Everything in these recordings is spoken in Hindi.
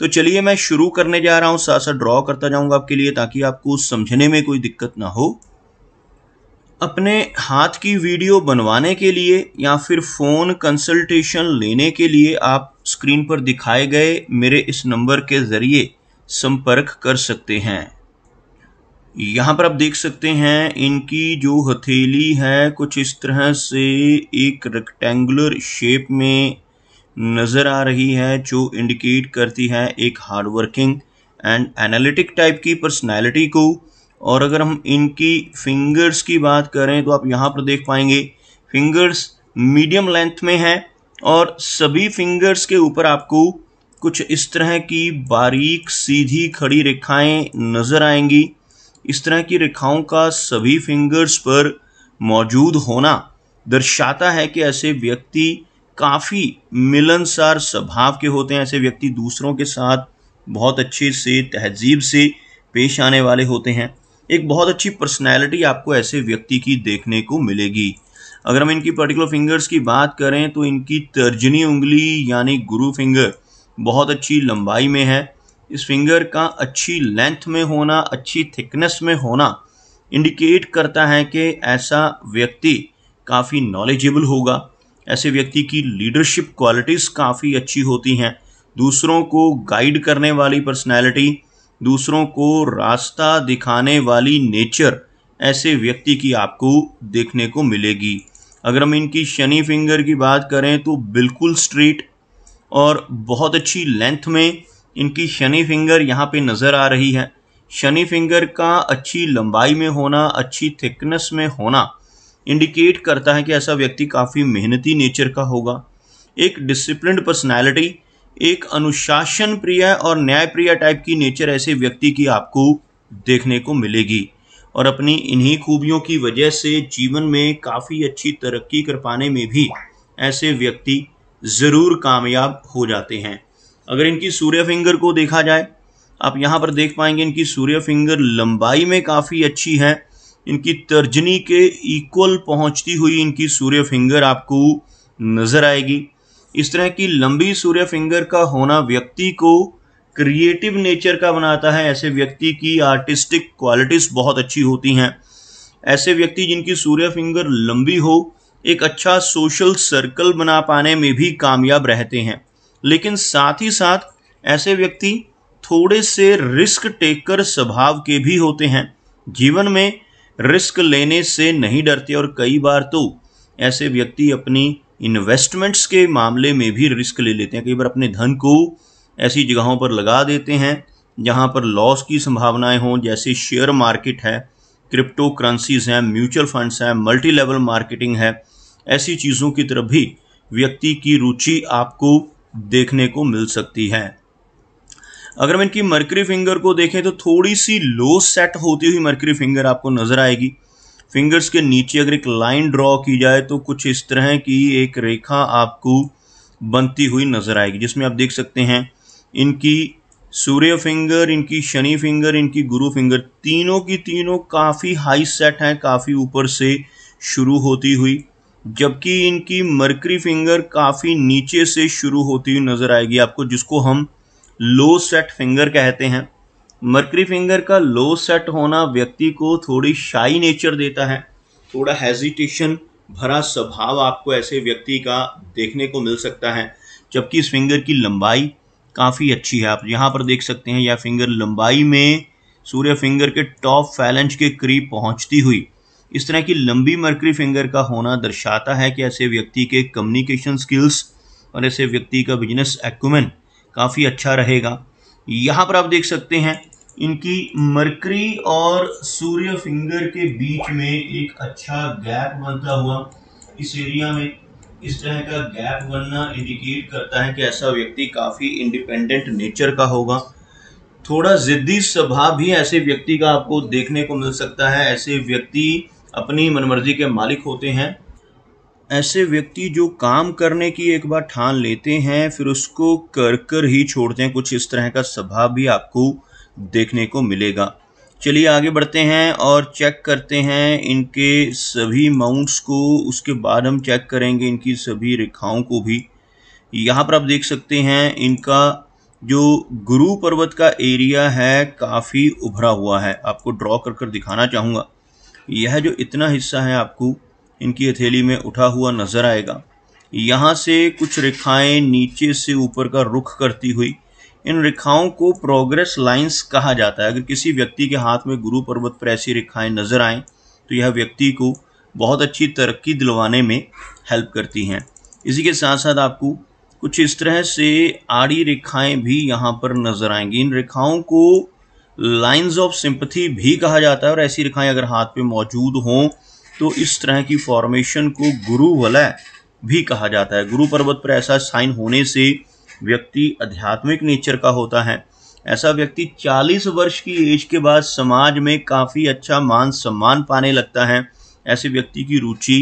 तो चलिए मैं शुरू करने जा रहा हूँ साथ साथ ड्रॉ करता जाऊँगा आपके लिए ताकि आपको समझने में कोई दिक्कत ना हो अपने हाथ की वीडियो बनवाने के लिए या फिर फ़ोन कंसल्टेशन लेने के लिए आप स्क्रीन पर दिखाए गए मेरे इस नंबर के ज़रिए संपर्क कर सकते हैं यहाँ पर आप देख सकते हैं इनकी जो हथेली है कुछ इस तरह से एक रेक्टेंगुलर शेप में नजर आ रही है जो इंडिकेट करती है एक हार्डवर्किंग एंड एनालिटिक टाइप की पर्सनैलिटी को और अगर हम इनकी फिंगर्स की बात करें तो आप यहाँ पर देख पाएंगे फिंगर्स मीडियम लेंथ में हैं और सभी फिंगर्स के ऊपर आपको कुछ इस तरह की बारीक सीधी खड़ी रेखाएं नज़र आएंगी इस तरह की रेखाओं का सभी फिंगर्स पर मौजूद होना दर्शाता है कि ऐसे व्यक्ति काफ़ी मिलनसार स्वभाव के होते हैं ऐसे व्यक्ति दूसरों के साथ बहुत अच्छे से तहजीब से पेश आने वाले होते हैं एक बहुत अच्छी पर्सनैलिटी आपको ऐसे व्यक्ति की देखने को मिलेगी अगर हम इनकी पर्टिकुलर फिंगर्स की बात करें तो इनकी तर्जनी उंगली यानी गुरु फिंगर बहुत अच्छी लंबाई में है इस फिंगर का अच्छी लेंथ में होना अच्छी थिकनेस में होना इंडिकेट करता है कि ऐसा व्यक्ति काफ़ी नॉलेजेबल होगा ऐसे व्यक्ति की लीडरशिप क्वालिटीज़ काफ़ी अच्छी होती हैं दूसरों को गाइड करने वाली पर्सनैलिटी दूसरों को रास्ता दिखाने वाली नेचर ऐसे व्यक्ति की आपको देखने को मिलेगी अगर हम इनकी शनि फिंगर की बात करें तो बिल्कुल स्ट्रीट और बहुत अच्छी लेंथ में इनकी शनि फिंगर यहाँ पे नज़र आ रही है शनि फिंगर का अच्छी लंबाई में होना अच्छी थिकनेस में होना इंडिकेट करता है कि ऐसा व्यक्ति काफ़ी मेहनती नेचर का होगा एक डिसिप्लिन पर्सनैलिटी एक अनुशासन प्रिय और न्याय प्रिय टाइप की नेचर ऐसे व्यक्ति की आपको देखने को मिलेगी और अपनी इन्हीं खूबियों की वजह से जीवन में काफ़ी अच्छी तरक्की कर पाने में भी ऐसे व्यक्ति ज़रूर कामयाब हो जाते हैं अगर इनकी सूर्य फिंगर को देखा जाए आप यहाँ पर देख पाएंगे इनकी सूर्य फिंगर लंबाई में काफ़ी अच्छी है इनकी तर्जनी के इक्वल पहुंचती हुई इनकी सूर्य फिंगर आपको नज़र आएगी इस तरह की लंबी सूर्य फिंगर का होना व्यक्ति को क्रिएटिव नेचर का बनाता है ऐसे व्यक्ति की आर्टिस्टिक क्वालिटीज़ बहुत अच्छी होती हैं ऐसे व्यक्ति जिनकी सूर्य फिंगर लंबी हो एक अच्छा सोशल सर्कल बना पाने में भी कामयाब रहते हैं लेकिन साथ ही साथ ऐसे व्यक्ति थोड़े से रिस्क टेकर स्वभाव के भी होते हैं जीवन में रिस्क लेने से नहीं डरते और कई बार तो ऐसे व्यक्ति अपनी इन्वेस्टमेंट्स के मामले में भी रिस्क ले लेते हैं कई बार अपने धन को ऐसी जगहों पर लगा देते हैं जहां पर लॉस की संभावनाएं हों जैसे शेयर मार्केट है क्रिप्टो करेंसीज हैं म्यूचुअल फंड्स हैं मल्टी लेवल मार्केटिंग है ऐसी चीज़ों की तरफ भी व्यक्ति की रुचि आपको देखने को मिल सकती है अगर हम इनकी मर्करी फिंगर को देखें तो थोड़ी सी लो सेट होती हुई मर्करी फिंगर आपको नज़र आएगी फिंगर्स के नीचे अगर एक लाइन ड्रॉ की जाए तो कुछ इस तरह की एक रेखा आपको बनती हुई नज़र आएगी जिसमें आप देख सकते हैं इनकी सूर्य फिंगर इनकी शनि फिंगर इनकी गुरु फिंगर तीनों की तीनों काफ़ी हाई सेट हैं काफ़ी ऊपर से शुरू होती हुई जबकि इनकी मरकरी फिंगर काफ़ी नीचे से शुरू होती हुई नज़र आएगी आपको जिसको हम लो सेट फिंगर कहते हैं मर्करी फिंगर का लो सेट होना व्यक्ति को थोड़ी शाई नेचर देता है थोड़ा हेजिटेशन भरा स्वभाव आपको ऐसे व्यक्ति का देखने को मिल सकता है जबकि इस फिंगर की लंबाई काफ़ी अच्छी है आप यहाँ पर देख सकते हैं यह फिंगर लंबाई में सूर्य फिंगर के टॉप फैलेंज के करीब पहुँचती हुई इस तरह की लंबी मर्करी फिंगर का होना दर्शाता है कि ऐसे व्यक्ति के कम्युनिकेशन स्किल्स और ऐसे व्यक्ति का बिजनेस एक्मेंट काफ़ी अच्छा रहेगा यहाँ पर आप देख सकते हैं इनकी मरकरी और सूर्य फिंगर के बीच में एक अच्छा गैप बनता हुआ इस एरिया में इस तरह का गैप बनना इंडिकेट करता है कि ऐसा व्यक्ति काफ़ी इंडिपेंडेंट नेचर का होगा थोड़ा ज़िद्दी स्वभाव भी ऐसे व्यक्ति का आपको देखने को मिल सकता है ऐसे व्यक्ति अपनी मनमर्जी के मालिक होते हैं ऐसे व्यक्ति जो काम करने की एक बार ठान लेते हैं फिर उसको कर कर ही छोड़ते हैं कुछ इस तरह का स्वभाव भी आपको देखने को मिलेगा चलिए आगे बढ़ते हैं और चेक करते हैं इनके सभी माउंट्स को उसके बाद हम चेक करेंगे इनकी सभी रेखाओं को भी यहाँ पर आप देख सकते हैं इनका जो गुरु पर्वत का एरिया है काफ़ी उभरा हुआ है आपको ड्रॉ कर कर दिखाना चाहूँगा यह जो इतना हिस्सा है आपको इनकी हथेली में उठा हुआ नजर आएगा यहाँ से कुछ रेखाएं नीचे से ऊपर का रुख करती हुई इन रेखाओं को प्रोग्रेस लाइंस कहा जाता है अगर किसी व्यक्ति के हाथ में गुरु पर्वत पर ऐसी रेखाएं नजर आएं तो यह व्यक्ति को बहुत अच्छी तरक्की दिलवाने में हेल्प करती हैं इसी के साथ साथ आपको कुछ इस तरह से आड़ी रेखाएं भी यहाँ पर नजर आएंगी इन रेखाओं को लाइन्स ऑफ सिंपथी भी कहा जाता है और ऐसी रेखाएँ अगर हाथ पे मौजूद हों तो इस तरह की फॉर्मेशन को गुरु वलय भी कहा जाता है गुरु पर्वत पर ऐसा साइन होने से व्यक्ति आध्यात्मिक नेचर का होता है ऐसा व्यक्ति 40 वर्ष की एज के बाद समाज में काफ़ी अच्छा मान सम्मान पाने लगता है ऐसे व्यक्ति की रुचि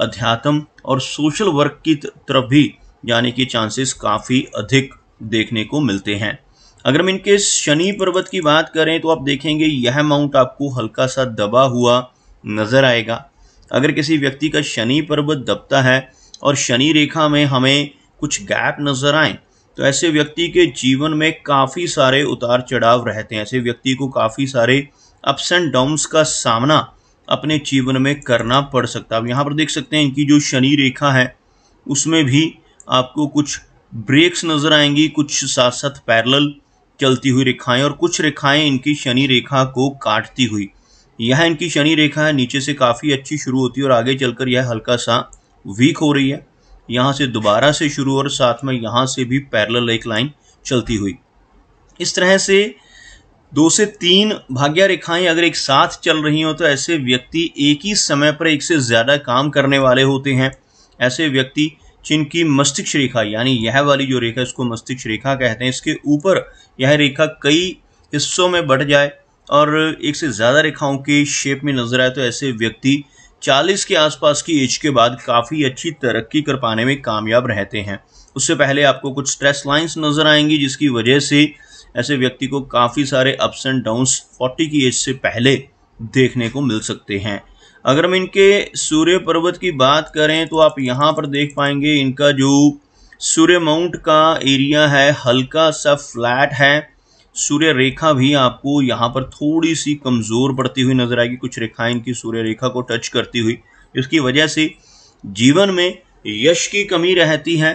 अध्यात्म और सोशल वर्क की तरफ भी जाने के चांसेस काफ़ी अधिक देखने को मिलते हैं अगर हम इनके शनि पर्वत की बात करें तो आप देखेंगे यह माउंट आपको हल्का सा दबा हुआ नज़र आएगा अगर किसी व्यक्ति का शनि पर्वत दबता है और शनि रेखा में हमें कुछ गैप नज़र आए तो ऐसे व्यक्ति के जीवन में काफ़ी सारे उतार चढ़ाव रहते हैं ऐसे व्यक्ति को काफ़ी सारे अप्स एंड डाउन्स का सामना अपने जीवन में करना पड़ सकता है अब यहाँ पर देख सकते हैं इनकी जो शनि रेखा है उसमें भी आपको कुछ ब्रेक्स नज़र आएंगी कुछ साथ साथ पैरल चलती हुई रेखाएं और कुछ रेखाएं इनकी शनि रेखा को काटती हुई यह इनकी शनि रेखा है नीचे से काफ़ी अच्छी शुरू होती है और आगे चलकर यह हल्का सा वीक हो रही है यहाँ से दोबारा से शुरू और साथ में यहाँ से भी पैरल एक लाइन चलती हुई इस तरह से दो से तीन भाग्य रेखाएं अगर एक साथ चल रही हों तो ऐसे व्यक्ति एक ही समय पर एक से ज़्यादा काम करने वाले होते हैं ऐसे व्यक्ति जिनकी मस्तिष्क रेखा यानी यह वाली जो रेखा इसको मस्तिष्क रेखा कहते हैं इसके ऊपर यह रेखा कई हिस्सों में बढ़ जाए और एक से ज़्यादा रेखाओं के शेप में नजर आए तो ऐसे व्यक्ति 40 के आसपास की एज के बाद काफ़ी अच्छी तरक्की कर पाने में कामयाब रहते हैं उससे पहले आपको कुछ स्ट्रेस लाइंस नज़र आएंगी जिसकी वजह से ऐसे व्यक्ति को काफ़ी सारे अप्स एंड डाउन्स 40 की एज से पहले देखने को मिल सकते हैं अगर हम इनके सूर्य पर्वत की बात करें तो आप यहाँ पर देख पाएंगे इनका जो सूर्य माउंट का एरिया है हल्का सा फ्लैट है सूर्य रेखा भी आपको यहाँ पर थोड़ी सी कमज़ोर पड़ती हुई नजर आएगी कुछ रेखाएं इनकी सूर्य रेखा को टच करती हुई इसकी वजह से जीवन में यश की कमी रहती है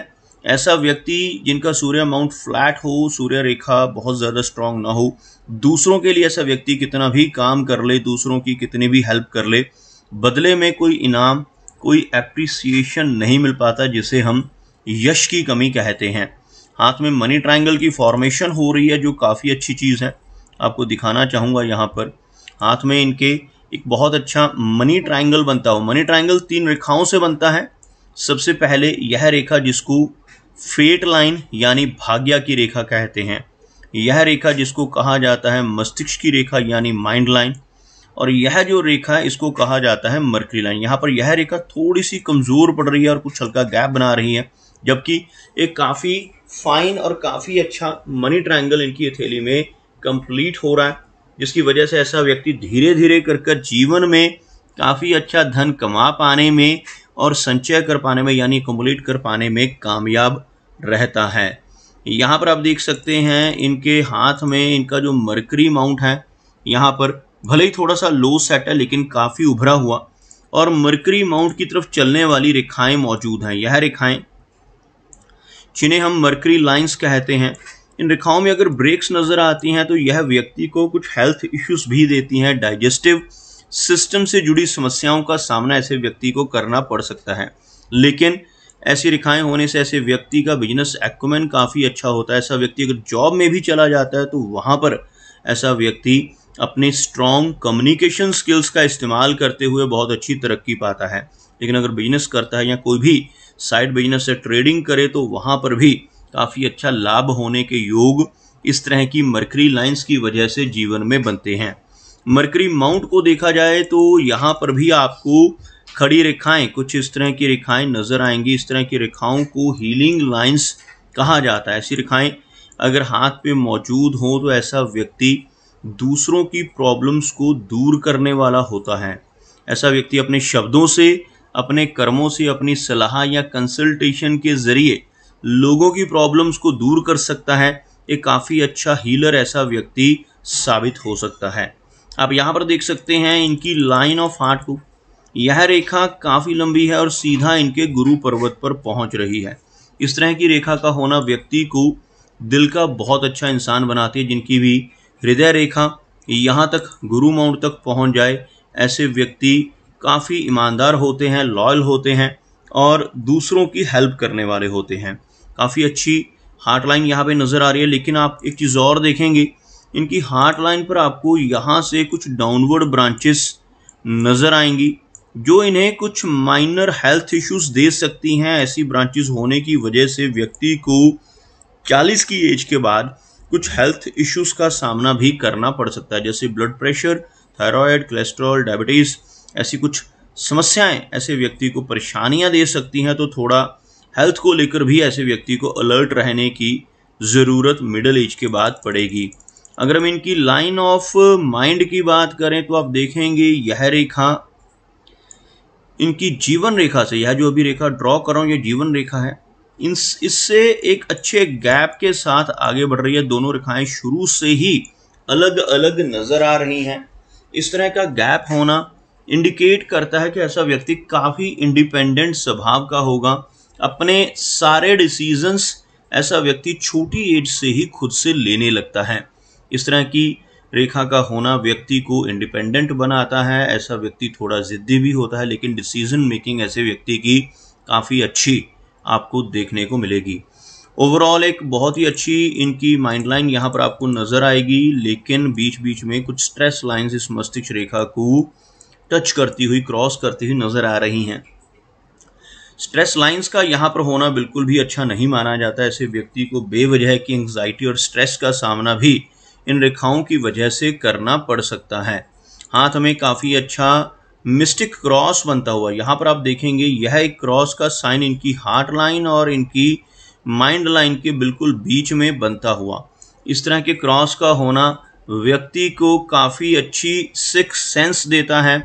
ऐसा व्यक्ति जिनका सूर्य माउंट फ्लैट हो सूर्य रेखा बहुत ज़्यादा स्ट्रांग ना हो दूसरों के लिए ऐसा व्यक्ति कितना भी काम कर ले दूसरों की कितनी भी हेल्प कर ले बदले में कोई इनाम कोई एप्रिसिएशन नहीं मिल पाता जिसे हम यश की कमी कहते हैं हाथ में मनी ट्रायंगल की फॉर्मेशन हो रही है जो काफ़ी अच्छी चीज़ है आपको दिखाना चाहूँगा यहाँ पर हाथ में इनके एक बहुत अच्छा मनी ट्रायंगल बनता हो मनी ट्रायंगल तीन रेखाओं से बनता है सबसे पहले यह रेखा जिसको फेट लाइन यानी भाग्या की रेखा कहते हैं यह रेखा जिसको कहा जाता है मस्तिष्क की रेखा यानी माइंड लाइन और यह जो रेखा है इसको कहा जाता है मर्करी लाइन यहाँ पर यह रेखा थोड़ी सी कमज़ोर पड़ रही है और कुछ हल्का गैप बना रही है जबकि एक काफ़ी फाइन और काफ़ी अच्छा मनी ट्रायंगल इनकी हथेली में कंप्लीट हो रहा है जिसकी वजह से ऐसा व्यक्ति धीरे धीरे कर कर जीवन में काफ़ी अच्छा धन कमा पाने में और संचय कर पाने में यानी कंप्लीट कर पाने में कामयाब रहता है यहाँ पर आप देख सकते हैं इनके हाथ में इनका जो मरकरी माउंट है यहाँ पर भले ही थोड़ा सा लो सेट है लेकिन काफ़ी उभरा हुआ और मरकरी माउंट की तरफ चलने वाली रेखाएं मौजूद हैं यह रेखाएं जिन्हें हम मर्करी लाइंस कहते हैं इन रेखाओं में अगर ब्रेक्स नज़र आती हैं तो यह व्यक्ति को कुछ हेल्थ इश्यूज भी देती हैं डाइजेस्टिव सिस्टम से जुड़ी समस्याओं का सामना ऐसे व्यक्ति को करना पड़ सकता है लेकिन ऐसी रेखाएं होने से ऐसे व्यक्ति का बिजनेस एक्मेन काफ़ी अच्छा होता है ऐसा व्यक्ति अगर जॉब में भी चला जाता है तो वहाँ पर ऐसा व्यक्ति अपने स्ट्रॉन्ग कम्युनिकेशन स्किल्स का इस्तेमाल करते हुए बहुत अच्छी तरक्की पाता है लेकिन अगर बिजनेस करता है या कोई भी साइड बिजनेस से ट्रेडिंग करे तो वहाँ पर भी काफ़ी अच्छा लाभ होने के योग इस तरह की मरकरी लाइंस की वजह से जीवन में बनते हैं मरकरी माउंट को देखा जाए तो यहाँ पर भी आपको खड़ी रेखाएं कुछ इस तरह की रेखाएं नज़र आएंगी इस तरह की रेखाओं को हीलिंग लाइंस कहा जाता है ऐसी रेखाएं अगर हाथ पे मौजूद हो तो ऐसा व्यक्ति दूसरों की प्रॉब्लम्स को दूर करने वाला होता है ऐसा व्यक्ति अपने शब्दों से अपने कर्मों से अपनी सलाह या कंसल्टेशन के ज़रिए लोगों की प्रॉब्लम्स को दूर कर सकता है एक काफ़ी अच्छा हीलर ऐसा व्यक्ति साबित हो सकता है आप यहाँ पर देख सकते हैं इनकी लाइन ऑफ हार्ट को यह रेखा काफ़ी लंबी है और सीधा इनके गुरु पर्वत पर पहुँच रही है इस तरह की रेखा का होना व्यक्ति को दिल का बहुत अच्छा इंसान बनाती है जिनकी भी हृदय रेखा यहाँ तक गुरु माउंट तक पहुँच जाए ऐसे व्यक्ति काफ़ी ईमानदार होते हैं लॉयल होते हैं और दूसरों की हेल्प करने वाले होते हैं काफ़ी अच्छी हार्ट लाइन यहाँ पर नज़र आ रही है लेकिन आप एक चीज़ और देखेंगे इनकी हार्ट लाइन पर आपको यहाँ से कुछ डाउनवर्ड ब्रांचेस नज़र आएंगी जो इन्हें कुछ माइनर हेल्थ इश्यूज दे सकती हैं ऐसी ब्रांचेस होने की वजह से व्यक्ति को 40 की एज के बाद कुछ हेल्थ इश्यूज का सामना भी करना पड़ सकता है जैसे blood pressure thyroid cholesterol diabetes ऐसी कुछ समस्याएं ऐसे व्यक्ति को परेशानियां दे सकती हैं तो थोड़ा हेल्थ को लेकर भी ऐसे व्यक्ति को अलर्ट रहने की ज़रूरत मिडल एज के बाद पड़ेगी अगर हम इनकी लाइन ऑफ माइंड की बात करें तो आप देखेंगे यह रेखा इनकी जीवन रेखा से यह जो अभी रेखा ड्रॉ कर रहा हूँ ये जीवन रेखा है इन इससे एक अच्छे गैप के साथ आगे बढ़ रही है दोनों रेखाएं शुरू से ही अलग अलग नज़र आ रही हैं इस तरह का गैप होना इंडिकेट करता है कि ऐसा व्यक्ति काफ़ी इंडिपेंडेंट स्वभाव का होगा अपने सारे डिसीजंस ऐसा व्यक्ति छोटी एज से ही खुद से लेने लगता है इस तरह की रेखा का होना व्यक्ति को इंडिपेंडेंट बनाता है ऐसा व्यक्ति थोड़ा ज़िद्दी भी होता है लेकिन डिसीजन मेकिंग ऐसे व्यक्ति की काफ़ी अच्छी आपको देखने को मिलेगी ओवरऑल एक बहुत ही अच्छी इनकी माइंड लाइन यहाँ पर आपको नज़र आएगी लेकिन बीच बीच में कुछ स्ट्रेस लाइंस इस मस्तिष्क रेखा को टच करती हुई क्रॉस करती हुई नज़र आ रही हैं स्ट्रेस लाइंस का यहाँ पर होना बिल्कुल भी अच्छा नहीं माना जाता ऐसे व्यक्ति को बेवजह की एंग्जाइटी और स्ट्रेस का सामना भी इन रेखाओं की वजह से करना पड़ सकता है हाथ में काफ़ी अच्छा मिस्टिक क्रॉस बनता हुआ यहाँ पर आप देखेंगे यह एक क्रॉस का साइन इनकी हार्ट लाइन और इनकी माइंड लाइन के बिल्कुल बीच में बनता हुआ इस तरह के क्रॉस का होना व्यक्ति को काफ़ी अच्छी सिक्स सेंस देता है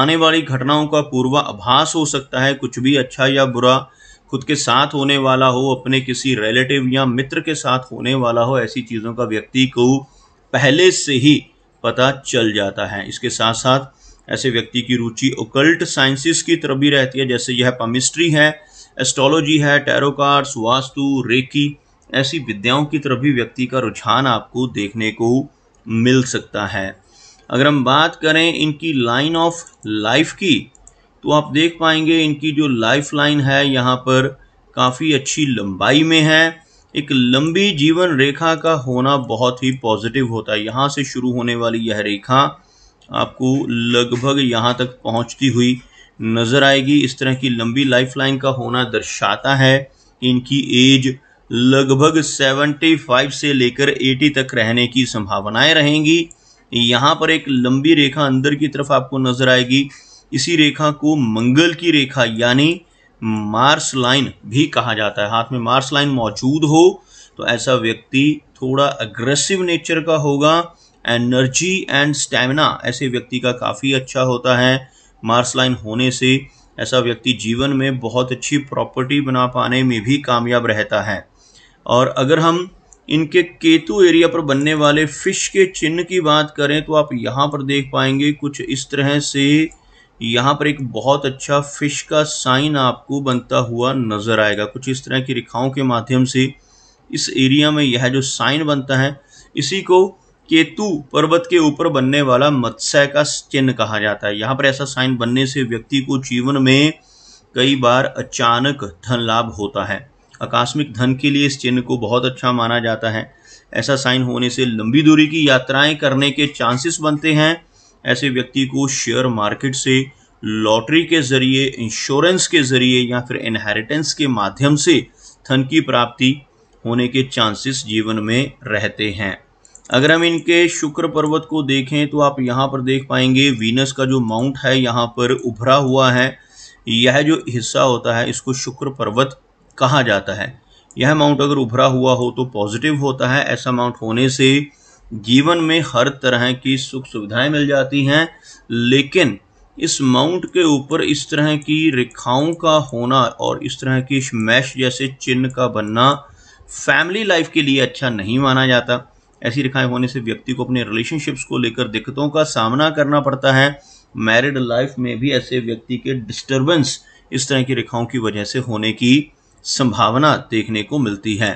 आने वाली घटनाओं का पूर्वाभास हो सकता है कुछ भी अच्छा या बुरा खुद के साथ होने वाला हो अपने किसी रिलेटिव या मित्र के साथ होने वाला हो ऐसी चीज़ों का व्यक्ति को पहले से ही पता चल जाता है इसके साथ साथ ऐसे व्यक्ति की रुचि ओकल्ट साइंसिस की तरफ भी रहती है जैसे यह पमिस्ट्री है एस्ट्रोलॉजी है टैरोकार्ड्स वास्तु रेकी ऐसी विद्याओं की तरफ भी व्यक्ति का रुझान आपको देखने को मिल सकता है अगर हम बात करें इनकी लाइन ऑफ लाइफ की तो आप देख पाएंगे इनकी जो लाइफ लाइन है यहाँ पर काफ़ी अच्छी लंबाई में है एक लंबी जीवन रेखा का होना बहुत ही पॉजिटिव होता है यहाँ से शुरू होने वाली यह रेखा आपको लगभग यहाँ तक पहुँचती हुई नज़र आएगी इस तरह की लंबी लाइफ लाइन का होना दर्शाता है कि इनकी एज लगभग 75 से लेकर 80 तक रहने की संभावनाएं रहेंगी यहाँ पर एक लंबी रेखा अंदर की तरफ आपको नजर आएगी इसी रेखा को मंगल की रेखा यानी मार्स लाइन भी कहा जाता है हाथ में मार्स लाइन मौजूद हो तो ऐसा व्यक्ति थोड़ा अग्रेसिव नेचर का होगा एनर्जी एंड स्टेमिना ऐसे व्यक्ति का काफ़ी अच्छा होता है मार्स लाइन होने से ऐसा व्यक्ति जीवन में बहुत अच्छी प्रॉपर्टी बना पाने में भी कामयाब रहता है और अगर हम इनके केतु एरिया पर बनने वाले फिश के चिन्ह की बात करें तो आप यहाँ पर देख पाएंगे कुछ इस तरह से यहाँ पर एक बहुत अच्छा फिश का साइन आपको बनता हुआ नज़र आएगा कुछ इस तरह की रेखाओं के माध्यम से इस एरिया में यह जो साइन बनता है इसी को केतु पर्वत के ऊपर बनने वाला मत्स्य का चिन्ह कहा जाता है यहाँ पर ऐसा साइन बनने से व्यक्ति को जीवन में कई बार अचानक धन लाभ होता है आकस्मिक धन के लिए इस चिन्ह को बहुत अच्छा माना जाता है ऐसा साइन होने से लंबी दूरी की यात्राएं करने के चांसेस बनते हैं ऐसे व्यक्ति को शेयर मार्केट से लॉटरी के जरिए इंश्योरेंस के जरिए या फिर इनहेरिटेंस के माध्यम से धन की प्राप्ति होने के चांसेस जीवन में रहते हैं अगर हम इनके शुक्र पर्वत को देखें तो आप यहाँ पर देख पाएंगे वीनस का जो माउंट है यहाँ पर उभरा हुआ है यह जो हिस्सा होता है इसको शुक्र पर्वत कहा जाता है यह अमाउंट अगर उभरा हुआ हो तो पॉजिटिव होता है ऐसा अमाउंट होने से जीवन में हर तरह की सुख सुविधाएं मिल जाती हैं लेकिन इस माउंट के ऊपर इस तरह की रेखाओं का होना और इस तरह की मैश जैसे चिन्ह का बनना फैमिली लाइफ के लिए अच्छा नहीं माना जाता ऐसी रेखाएं होने से व्यक्ति को अपने रिलेशनशिप्स को लेकर दिक्कतों का सामना करना पड़ता है मैरिड लाइफ में भी ऐसे व्यक्ति के डिस्टर्बेंस इस तरह की रेखाओं की वजह से होने की संभावना देखने को मिलती है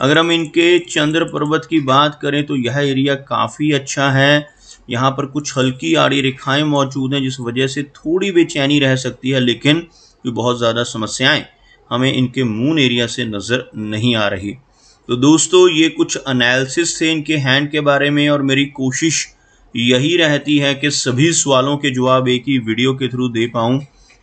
अगर हम इनके चंद्र पर्वत की बात करें तो यह एरिया काफ़ी अच्छा है यहाँ पर कुछ हल्की आड़ी रेखाएं मौजूद हैं जिस वजह से थोड़ी बेचैनी रह सकती है लेकिन भी बहुत ज़्यादा समस्याएं हमें इनके मून एरिया से नज़र नहीं आ रही तो दोस्तों ये कुछ एनालिसिस थे इनके हैंड के बारे में और मेरी कोशिश यही रहती है कि सभी सवालों के जवाब एक ही वीडियो के थ्रू दे पाऊँ